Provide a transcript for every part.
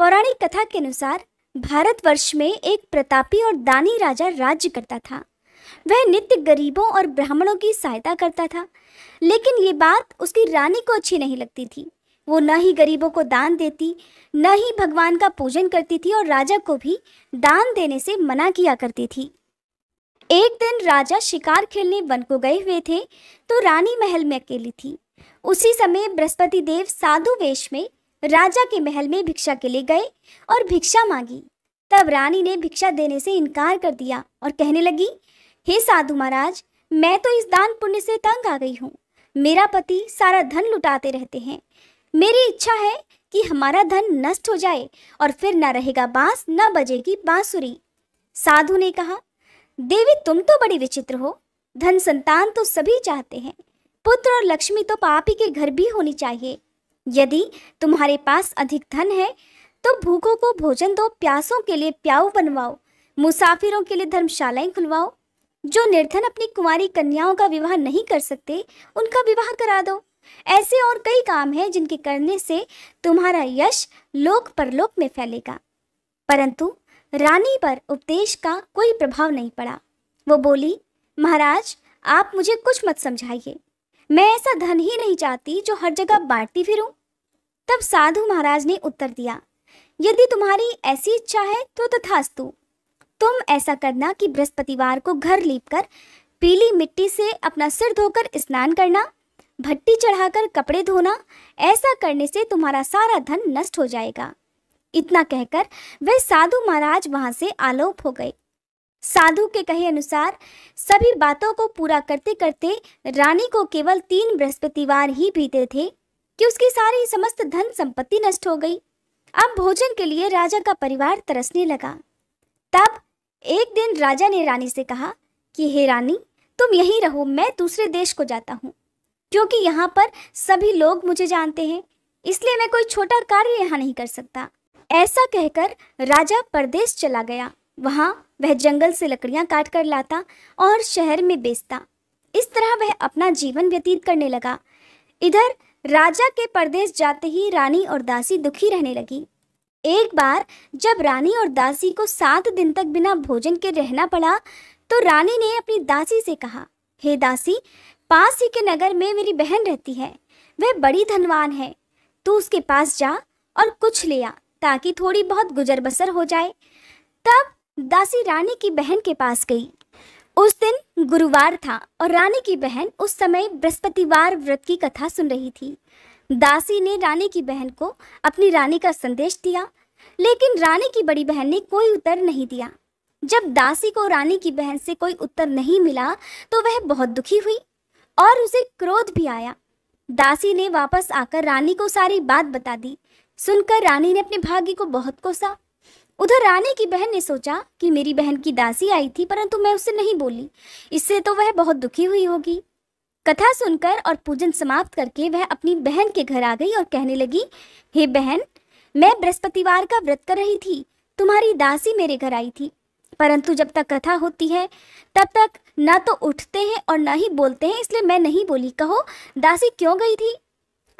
पौराणिक कथा के अनुसार भारतवर्ष में एक प्रतापी और दानी राजा राज्य करता था वह नित्य गरीबों और ब्राह्मणों की सहायता करता था लेकिन ये बात उसकी रानी को अच्छी नहीं लगती थी वो न ही गरीबों को दान देती न ही भगवान का पूजन करती थी और राजा को भी दान देने से मना किया करती थी एक दिन राजा शिकार खेलने वन को गए हुए थे तो रानी महल में अकेली थी उसी समय बृहस्पति देव साधु वेश में राजा के महल में भिक्षा के लिए गए और भिक्षा मांगी तब रानी ने भिक्षा देने से इनकार कर दिया और कहने लगी हे साधु महाराज मैं तो इस दान पुण्य से तंग आ गई हूँ मेरा पति सारा धन लुटाते रहते हैं मेरी इच्छा है कि हमारा धन नष्ट हो जाए और फिर न रहेगा बांस न बजेगी बांसुरी साधु ने कहा देवी तुम तो बड़ी विचित्र हो धन संतान तो सभी चाहते हैं पुत्र और लक्ष्मी तो पापी के घर भी होनी चाहिए यदि तुम्हारे पास अधिक धन है तो भूखों को भोजन दो प्यासों के लिए प्याऊ बनवाओ मुसाफिरों के लिए धर्मशालाएं खुलवाओ जो निर्धन अपनी कुंवारी कन्याओं का विवाह नहीं कर सकते उनका विवाह करा दो ऐसे और कई काम हैं जिनके करने से तुम्हारा यश लोक परलोक में फैलेगा परंतु रानी पर उपदेश का कोई प्रभाव नहीं पड़ा वो बोली महाराज आप मुझे कुछ मत समझाइए मैं ऐसा धन ही नहीं चाहती जो हर जगह बांटती फिरूं। तब साधु महाराज ने उत्तर दिया यदि तुम्हारी ऐसी इच्छा है तो तथास्तु तुम ऐसा करना कि बृहस्पतिवार को घर लीपकर पीली मिट्टी से अपना सिर धोकर स्नान करना भट्टी चढ़ाकर कपड़े धोना ऐसा करने से तुम्हारा सारा धन नष्ट हो जाएगा इतना कहकर वह साधु महाराज वहां से आलोप हो गए साधु के कहे अनुसार सभी बातों को पूरा करते करते रानी को केवल तीन बृहस्पतिवार ही बीते थे कि उसकी सारी समस्त धन संपत्ति नष्ट हो गई अब भोजन के लिए राजा का परिवार तरसने लगा तब एक दिन राजा ने रानी से कहा कि हे रानी तुम यहीं रहो मैं दूसरे देश को जाता हूँ क्योंकि यहाँ पर सभी लोग मुझे जानते हैं इसलिए मैं कोई छोटा कार्य यहाँ नहीं कर सकता ऐसा कहकर राजा परदेश चला गया वहाँ वह जंगल से लकड़ियाँ काट कर लाता और शहर में बेचता इस तरह वह अपना जीवन व्यतीत करने लगा इधर राजा के परदेश जाते ही रानी और दासी दुखी रहने लगी एक बार जब रानी और दासी को सात दिन तक बिना भोजन के रहना पड़ा तो रानी ने अपनी दासी से कहा हे hey, दासी पास ही के नगर में मेरी बहन रहती है वह बड़ी धनवान है तू उसके पास जा और कुछ ले आ ताकि थोड़ी बहुत गुजर बसर हो जाए तब दासी रानी की बहन के पास गई उस दिन गुरुवार था और रानी की बहन उस समय बृहस्पतिवार व्रत की कथा सुन रही थी दासी ने रानी की बहन को अपनी रानी का संदेश दिया लेकिन रानी की बड़ी बहन ने कोई उत्तर नहीं दिया जब दासी को रानी की बहन से कोई उत्तर नहीं मिला तो वह बहुत दुखी हुई और उसे क्रोध भी आया दासी ने वापस आकर रानी को सारी बात बता दी सुनकर रानी ने अपने भाग्य को बहुत कोसा उधर रानी की बहन ने सोचा कि मेरी बहन की दासी आई थी परंतु मैं उससे नहीं बोली इससे तो वह बहुत दुखी हुई होगी कथा सुनकर और पूजन समाप्त करके वह अपनी बहन के घर आ गई और कहने लगी हे hey बहन मैं बृहस्पतिवार का व्रत कर रही थी तुम्हारी दासी मेरे घर आई थी परंतु जब तक कथा होती है तब तक ना तो उठते हैं और ना ही बोलते हैं इसलिए मैं नहीं बोली कहो दासी क्यों गई थी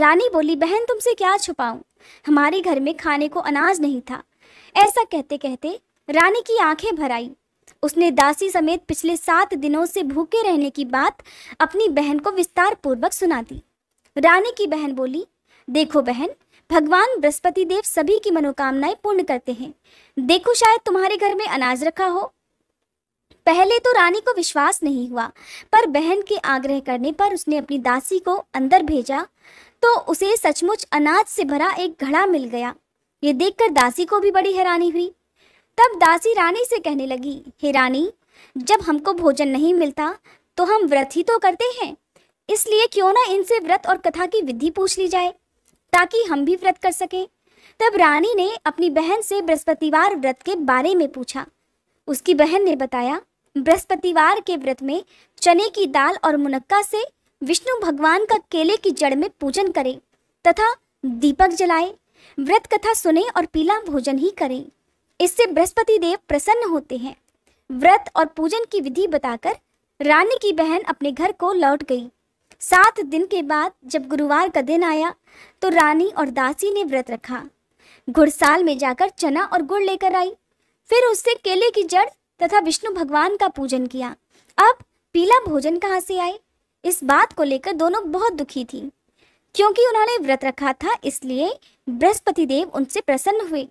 रानी बोली बहन तुमसे क्या छुपाऊं हमारे घर में खाने को अनाज नहीं था ऐसा कहते कहते रानी की आंखें भर आई उसने दासी समेत पिछले सात दिनों से भूखे रहने की बात अपनी बहन को विस्तार पूर्वक सुना दी रानी की बहन बोली देखो बहन भगवान बृहस्पति देव सभी की मनोकामनाएं पूर्ण करते हैं देखो शायद तुम्हारे घर में अनाज रखा हो पहले तो रानी को विश्वास नहीं हुआ पर बहन के आग्रह करने पर उसने अपनी दासी को अंदर भेजा तो उसे सचमुच अनाज से भरा एक घड़ा मिल गया ये देखकर दासी को भी बड़ी हैरानी हुई तब दासी रानी से कहने लगी हे रानी जब हमको भोजन नहीं मिलता तो हम व्रत ही तो करते हैं इसलिए क्यों ना इनसे व्रत और कथा की विधि पूछ ली जाए ताकि हम भी व्रत कर सकें तब रानी ने अपनी बहन से बृहस्पतिवार व्रत के बारे में पूछा उसकी बहन ने बताया बृहस्पतिवार के व्रत में चने की दाल और मुनक्का से विष्णु भगवान का केले की जड़ में पूजन करें तथा दीपक जलाए व्रत कथा सुने और पीला भोजन ही करें इससे बृहस्पति देव प्रसन्न होते हैं व्रत और पूजन की विधि बताकर रानी की बहन अपने घर को लौट गई सात दिन के बाद जब गुरुवार का दिन आया तो रानी और दासी ने व्रत रखा घुड़साल में जाकर चना और गुड़ लेकर आई फिर उससे केले की जड़ तथा विष्णु भगवान का पूजन किया अब पीला भोजन कहाँ से आए इस बात को लेकर दोनों बहुत दुखी थी क्योंकि उन्होंने व्रत रखा था इसलिए बृहस्पति देव उनसे प्रसन्न हुए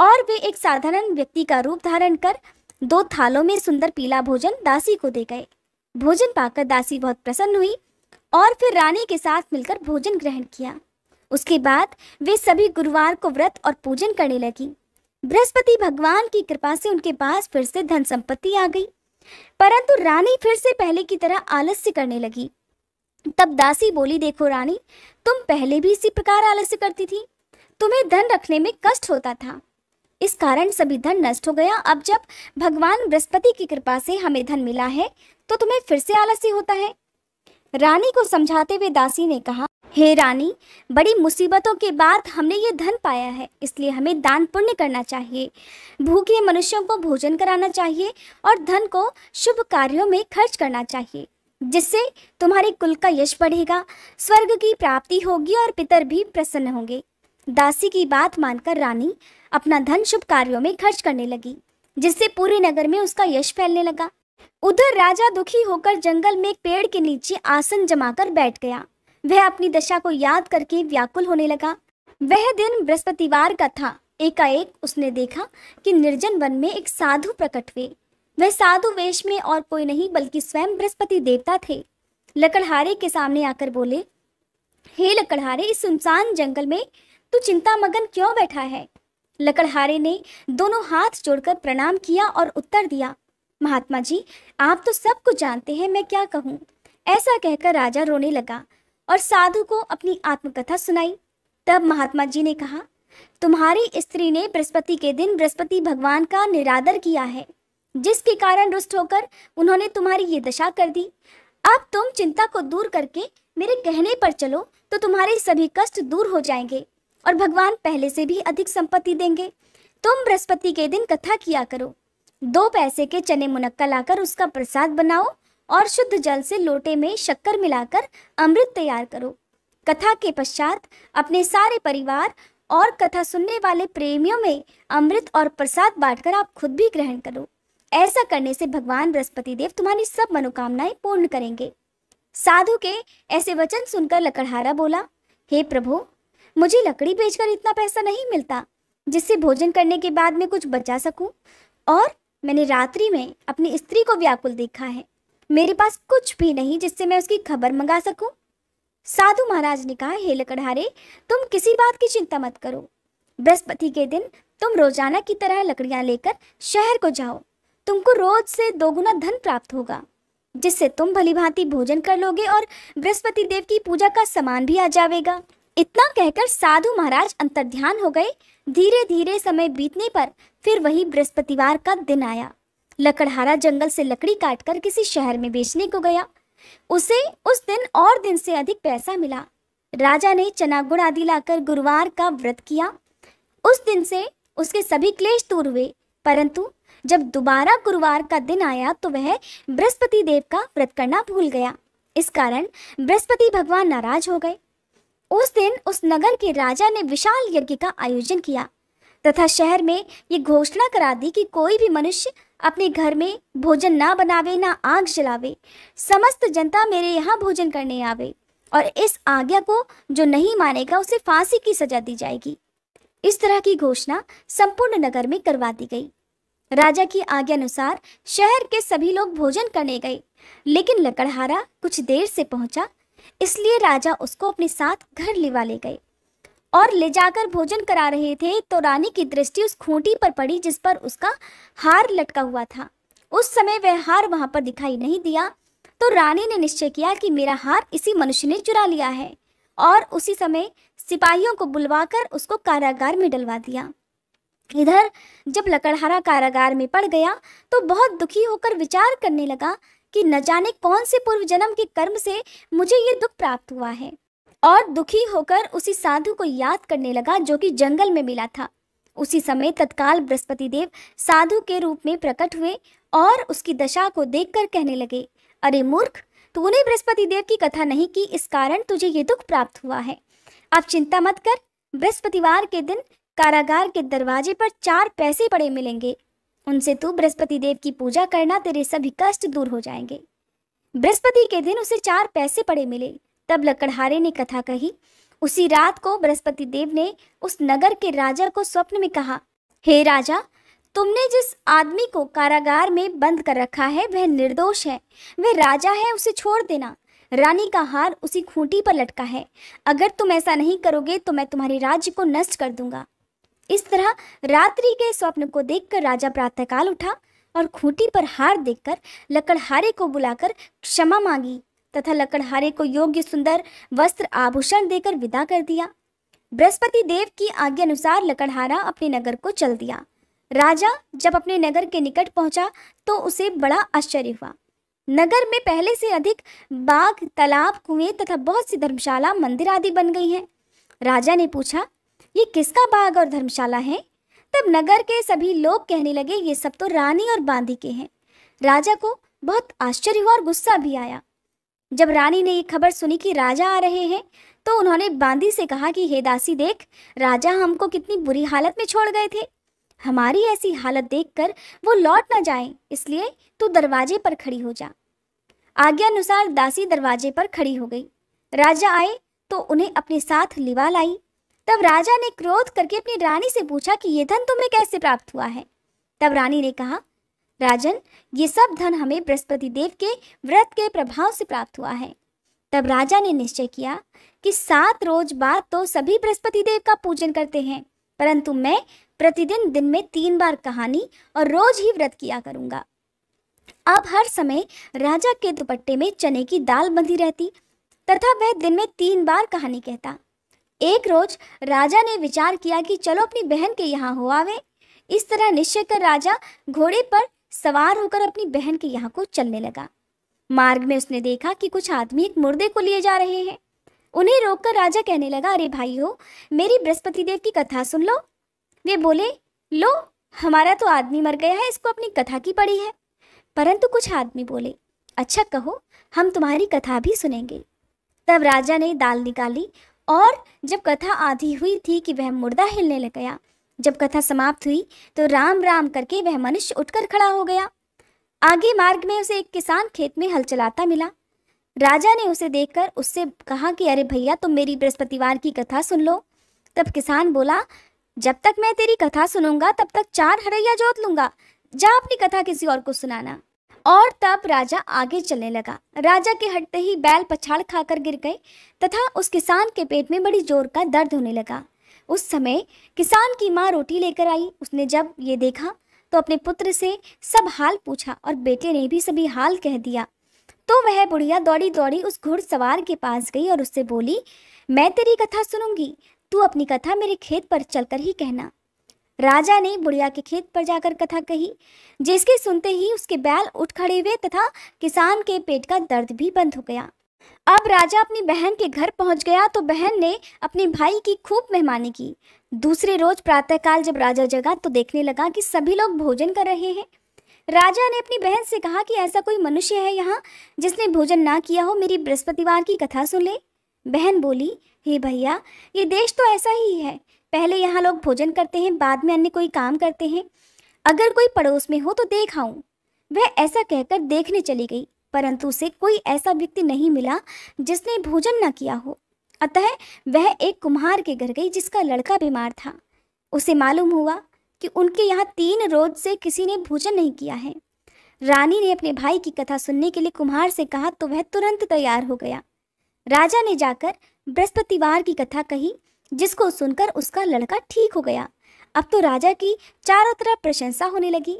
और वे एक साधारण व्यक्ति का रूप धारण कर दो थालों में सुंदर पीला भोजन दासी को दे गए भोजन पाकर दासी बहुत प्रसन्न हुई और फिर रानी के साथ मिलकर भोजन ग्रहण किया उसके बाद वे सभी गुरुवार को व्रत और पूजन करने लगी बृहस्पति भगवान की कृपा से उनके पास फिर से धन संपत्ति आ गई परंतु रानी फिर से पहले की तरह आलस्य करने लगी तब दासी बोली देखो रानी तुम पहले भी इसी प्रकार आलस्य करती थी तुम्हें धन रखने में कष्ट होता था इस कारण सभी धन नष्ट हो गया अब जब भगवान बृहस्पति की कृपा से हमें धन मिला है तो तुम्हें फिर से आलस्य होता है रानी को समझाते हुए दासी ने कहा हे रानी बड़ी मुसीबतों के बाद हमने ये धन पाया है इसलिए हमें दान पुण्य करना चाहिए भूखे मनुष्यों को भोजन कराना चाहिए और धन को शुभ कार्यों में खर्च करना चाहिए जिससे तुम्हारे कुल का यश बढ़ेगा स्वर्ग की प्राप्ति होगी और पितर भी प्रसन्न होंगे दासी की बात मानकर रानी अपना धन शुभ कार्यों में खर्च करने लगी जिससे पूरे नगर में उसका यश फैलने लगा उधर राजा दुखी होकर जंगल में एक पेड़ के नीचे आसन जमाकर बैठ गया वह अपनी दशा को याद करके व्याकुल होने लगा वह दिन बृहस्पतिवार का था एकाएक उसने देखा कि निर्जन वन में एक साधु प्रकट हुए वह साधु वेश में और कोई नहीं बल्कि स्वयं बृहस्पति देवता थे लकड़हारे के सामने आकर बोले हे लकड़हारे इस सुनसान जंगल में तू चिंता मगन क्यों बैठा है लकड़हारे ने दोनों हाथ जोड़कर प्रणाम किया और उत्तर दिया महात्मा जी आप तो सब कुछ जानते हैं मैं क्या कहूँ ऐसा कहकर राजा रोने लगा और साधु को अपनी आत्मकथा सुनाई तब महात्मा जी ने कहा तुम्हारी स्त्री ने बृहस्पति के दिन बृहस्पति भगवान का निरादर किया है जिसके कारण रुष्ट होकर उन्होंने तुम्हारी ये दशा कर दी अब तुम चिंता को दूर करके मेरे कहने पर चलो तो तुम्हारे सभी कष्ट दूर हो जाएंगे और भगवान पहले से भी अधिक संपत्ति देंगे तुम बृहस्पति के दिन कथा किया करो दो पैसे के चने मुनक्का लाकर उसका प्रसाद बनाओ और शुद्ध जल से लोटे में शक्कर मिलाकर अमृत तैयार करो कथा के पश्चात अपने सारे परिवार और कथा सुनने वाले प्रेमियों में अमृत और प्रसाद बांटकर आप खुद भी ग्रहण करो ऐसा करने से भगवान बृहस्पति देव तुम्हारी सब मनोकामनाएं पूर्ण करेंगे साधु के ऐसे वचन सुनकर लकड़हारा बोला हे प्रभु मुझे लकड़ी बेचकर इतना पैसा नहीं मिलता जिससे भोजन करने के बाद मैं कुछ बचा सकूं और मैंने रात्रि में अपनी स्त्री को व्याकुल देखा है मेरे पास कुछ भी नहीं जिससे मैं उसकी खबर मंगा सकूं साधु महाराज ने कहा हे लकड़हारे तुम किसी बात की चिंता मत करो बृहस्पति के दिन तुम रोजाना की तरह लकड़ियाँ लेकर शहर को जाओ तुमको रोज से दोगुना धन प्राप्त होगा जिससे तुम भली भांति भोजन कर लोगे और बृहस्पति देव की पूजा का सामान भी आ जाएगा इतना कहकर साधु महाराज अंतर्ध्यान हो गए धीरे धीरे समय बीतने पर फिर वही बृहस्पतिवार का दिन आया लकड़हारा जंगल से लकड़ी काटकर किसी शहर में बेचने को गया उसे उस दिन और दिन से अधिक पैसा मिला राजा ने चना गुड़ आदि लाकर गुरुवार का व्रत किया उस दिन से उसके सभी क्लेश दूर हुए परंतु जब दोबारा गुरुवार का दिन आया तो वह बृहस्पति देव का व्रत करना भूल गया इस कारण बृहस्पति भगवान नाराज हो गए उस दिन उस नगर के राजा ने विशाल यज्ञ का आयोजन किया तथा शहर में ये घोषणा करा दी कि कोई भी मनुष्य अपने घर में भोजन ना बनावे ना आग जलावे समस्त जनता मेरे यहाँ भोजन करने आवे और इस आज्ञा को जो नहीं मानेगा उसे फांसी की सजा दी जाएगी इस तरह की घोषणा संपूर्ण नगर में करवा दी गई राजा की आज्ञा अनुसार शहर के सभी लोग भोजन करने गए लेकिन लकड़हारा कुछ देर से पहुंचा इसलिए राजा उसको अपने साथ घर लिवा ले गए और ले जाकर भोजन करा रहे थे तो रानी की दृष्टि उस खूंटी पर पड़ी जिस पर उसका हार लटका हुआ था उस समय वह हार वहां पर दिखाई नहीं दिया तो रानी ने निश्चय किया कि मेरा हार इसी मनुष्य ने चुरा लिया है और उसी समय सिपाहियों को बुलवाकर उसको कारागार में डलवा दिया इधर जब लकड़हारा कारागार में पड़ गया तो बहुत दुखी होकर विचार करने लगा कि न जाने कौन से पूर्व जन्म के कर्म से मुझे ये दुख प्राप्त हुआ है और दुखी होकर उसी साधु को याद करने लगा जो कि जंगल में मिला था उसी समय तत्काल बृहस्पति देव साधु के रूप में प्रकट हुए और उसकी दशा को देखकर कहने लगे अरे मूर्ख तूने बृहस्पति देव की कथा नहीं की इस कारण तुझे ये दुख प्राप्त हुआ है अब चिंता मत कर बृहस्पतिवार के दिन कारागार के दरवाजे पर चार पैसे पड़े मिलेंगे उनसे तू बृहस्पति देव की पूजा करना तेरे सभी कष्ट दूर हो जाएंगे बृहस्पति के दिन उसे चार पैसे पड़े मिले तब लकड़हारे ने कथा कही उसी रात को बृहस्पति देव ने उस नगर के राजा को स्वप्न में कहा हे राजा तुमने जिस आदमी को कारागार में बंद कर रखा है वह निर्दोष है वह राजा है उसे छोड़ देना रानी का हार उसी खूंटी पर लटका है अगर तुम ऐसा नहीं करोगे तो मैं तुम्हारे राज्य को नष्ट कर दूंगा इस तरह रात्रि के स्वप्न को देखकर राजा प्रातःकाल उठा और खूंटी पर हार देखकर लकड़हारे को बुलाकर क्षमा मांगी तथा लकड़हारे को योग्य सुंदर वस्त्र आभूषण देकर विदा कर दिया बृहस्पति देव की आज्ञा अनुसार लकड़हारा अपने नगर को चल दिया राजा जब अपने नगर के निकट पहुंचा तो उसे बड़ा आश्चर्य हुआ नगर में पहले से अधिक बाग तालाब कुएं तथा बहुत सी धर्मशाला मंदिर आदि बन गई हैं राजा ने पूछा ये किसका बाग और धर्मशाला है तब नगर के सभी लोग कहने लगे ये सब तो रानी और बांदी के हैं राजा को बहुत आश्चर्य हुआ और गुस्सा भी आया जब रानी ने ये खबर सुनी कि राजा आ रहे हैं तो उन्होंने बांदी से कहा कि हे दासी देख राजा हमको कितनी बुरी हालत में छोड़ गए थे हमारी ऐसी हालत देखकर वो लौट ना जाए इसलिए तू दरवाजे पर खड़ी हो जा आज्ञानुसार दासी दरवाजे पर खड़ी हो गई राजा आए तो उन्हें अपने साथ लिवा लाई तब राजा ने क्रोध करके अपनी रानी से पूछा कि ये धन तुम्हें कैसे प्राप्त हुआ है तब रानी ने कहा राजन ये सब धन हमें बृहस्पति देव के व्रत के प्रभाव से प्राप्त हुआ है तब राजा ने निश्चय किया कि सात रोज बाद तो सभी बृहस्पति देव का पूजन करते हैं परंतु मैं प्रतिदिन दिन में तीन बार कहानी और रोज ही व्रत किया करूंगा अब हर समय राजा के दुपट्टे में चने की दाल बंधी रहती तथा वह दिन में तीन बार कहानी कहता एक रोज राजा ने विचार किया कि चलो अपनी बहन के यहाँ हो आवे इस तरह निश्चय कर राजा घोड़े पर सवार होकर अपनी बहन के यहाँ को चलने लगा मार्ग में उसने देखा कि कुछ आदमी एक मुर्दे को लिए जा रहे हैं उन्हें रोककर राजा कहने लगा अरे भाई हो मेरी बृहस्पति देव की कथा सुन लो वे बोले लो हमारा तो आदमी मर गया है इसको अपनी कथा की पड़ी है परंतु कुछ आदमी बोले अच्छा कहो हम तुम्हारी कथा भी सुनेंगे तब राजा ने दाल निकाली और जब कथा आधी हुई थी कि वह मुर्दा हिलने लग गया जब कथा समाप्त हुई तो राम राम करके वह मनुष्य उठकर खड़ा हो गया आगे मार्ग में उसे एक किसान खेत में हल चलाता मिला राजा ने उसे देखकर उससे कहा कि अरे भैया तुम मेरी बृहस्पतिवार की कथा सुन लो तब किसान बोला जब तक मैं तेरी कथा सुनूंगा तब तक चार हरैया जोत लूंगा जा अपनी कथा किसी और को सुनाना और तब राजा आगे चलने लगा राजा के हटते ही बैल पछाड़ खाकर गिर गए तथा उस किसान के पेट में बड़ी जोर का दर्द होने लगा उस समय किसान की माँ रोटी लेकर आई उसने जब ये देखा तो अपने पुत्र से सब हाल पूछा और बेटे ने भी सभी हाल कह दिया तो वह बुढ़िया दौड़ी दौड़ी उस घुड़सवार के पास गई और उससे बोली मैं तेरी कथा सुनूंगी तू अपनी कथा मेरे खेत पर चलकर ही कहना राजा ने बुढ़िया के खेत पर जाकर कथा कही जिसके सुनते ही उसके बैल उठ खड़े हुए तथा किसान के पेट का दर्द भी बंद हो गया अब राजा अपनी बहन के घर पहुंच गया तो बहन ने अपने भाई की खूब मेहमानी की दूसरे रोज प्रातःकाल जब राजा जगा तो देखने लगा कि सभी लोग भोजन कर रहे हैं राजा ने अपनी बहन से कहा कि ऐसा कोई मनुष्य है यहाँ जिसने भोजन ना किया हो मेरी बृहस्पतिवार की कथा सुन ले बहन बोली हे भैया ये देश तो ऐसा ही है पहले यहाँ लोग भोजन करते हैं बाद में अन्य कोई काम करते हैं अगर कोई पड़ोस में हो तो देख वह ऐसा कहकर देखने चली गई परंतु उसे कोई ऐसा व्यक्ति नहीं मिला जिसने भोजन न किया हो अतः वह एक कुम्हार के घर गई जिसका लड़का बीमार था उसे मालूम हुआ कि उनके यहाँ तीन रोज से किसी ने भोजन नहीं किया है रानी ने अपने भाई की कथा सुनने के लिए कुम्हार से कहा तो वह तुरंत तैयार हो गया राजा ने जाकर बृहस्पतिवार की कथा कही जिसको सुनकर उसका लड़का ठीक हो गया अब तो राजा की चारों तरफ प्रशंसा होने लगी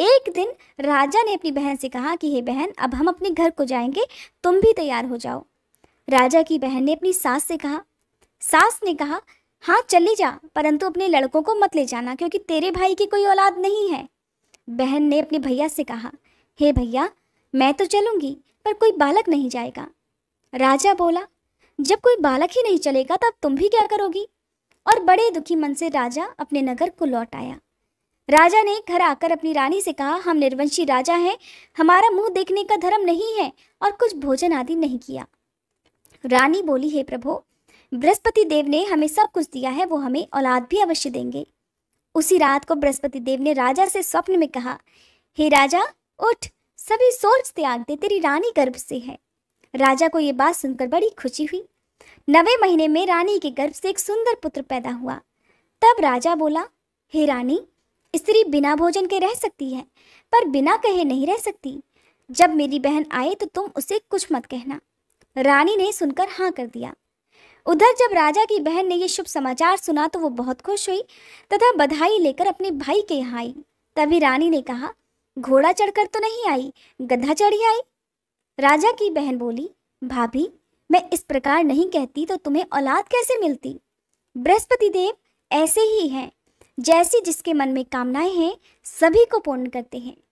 एक दिन राजा ने अपनी बहन से कहा कि हे बहन अब हम अपने घर को जाएंगे तुम भी तैयार हो जाओ राजा की बहन ने अपनी सास से कहा सास ने कहा हाँ चली जा परंतु अपने लड़कों को मत ले जाना क्योंकि तेरे भाई की कोई औलाद नहीं है बहन ने अपने भैया से कहा हे भैया मैं तो चलूँगी पर कोई बालक नहीं जाएगा राजा बोला जब कोई बालक ही नहीं चलेगा तब तुम भी क्या करोगी और बड़े दुखी मन से राजा अपने नगर को लौट आया राजा ने घर आकर अपनी रानी से कहा हम निर्वंशी राजा हैं हमारा मुंह देखने का धर्म नहीं है और कुछ भोजन आदि नहीं किया रानी बोली हे प्रभु बृहस्पति देव ने हमें सब कुछ दिया है वो हमें औलाद भी अवश्य देंगे उसी रात को बृहस्पति देव ने राजा से स्वप्न में कहा हे राजा उठ सभी सोच त्याग दे तेरी रानी गर्भ से है राजा को ये बात सुनकर बड़ी खुशी हुई नवे महीने में रानी के गर्भ से एक सुंदर पुत्र पैदा हुआ तब राजा बोला हे रानी स्त्री बिना भोजन के रह सकती है पर बिना कहे नहीं रह सकती जब मेरी बहन आए तो तुम उसे कुछ मत कहना रानी ने सुनकर हाँ कर दिया उधर जब राजा की बहन ने यह शुभ समाचार सुना तो वो बहुत खुश हुई तथा बधाई लेकर अपने भाई के यहाँ आई तभी रानी ने कहा घोड़ा चढ़कर तो नहीं आई गधा चढ़ी आई राजा की बहन बोली भाभी मैं इस प्रकार नहीं कहती तो तुम्हें औलाद कैसे मिलती बृहस्पति देव ऐसे ही हैं जैसी जिसके मन में कामनाएं हैं सभी को पूर्ण करते हैं